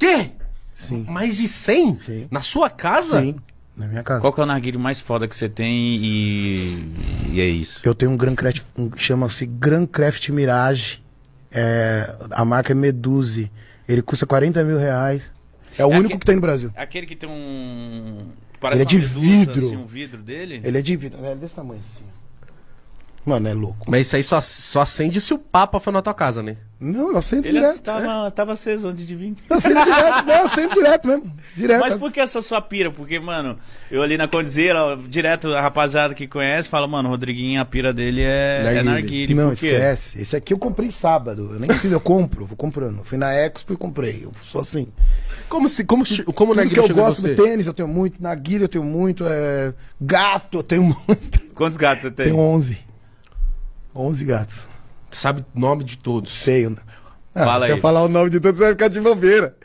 Quê? Sim. Mais de 100? Sim. Na sua casa? Sim, na minha casa. Qual que é o narguilho mais foda que você tem e, e é isso? Eu tenho um Grand Craft, um, chama-se Grand Craft Mirage. É, a marca é Meduse. Ele custa 40 mil reais. É o é único aquele, que tem no Brasil. É aquele que tem um. Parece ele é de medusa, assim, vidro. Assim, um vidro dele? Ele é de vidro. Né? Ele é desse tamanho assim. Mano, é louco. Mas isso aí só, só acende se o Papa for na tua casa, né? Não, eu acendo Ele direto. Tava, né? tava aceso antes de vir. Eu acendo direto, não, eu acendo direto mesmo. Direto. Mas por que essa sua pira? Porque, mano, eu ali na Condizeira, direto a rapaziada que conhece fala, mano, Rodriguinho, a pira dele é narguile. É narguile. Não, esquece. Esse aqui eu comprei sábado. Eu nem sei eu compro, vou comprando. Fui na Expo e comprei. Eu sou assim. Como se, como, como Tudo que eu gosto de tênis, eu tenho muito. Narguilha eu tenho muito. É... Gato, eu tenho muito. Quantos gatos você tem? Tenho 11. 11 gatos. sabe o nome de todos? Sei. Ah, Fala se aí. eu falar o nome de todos, você vai ficar de bobeira.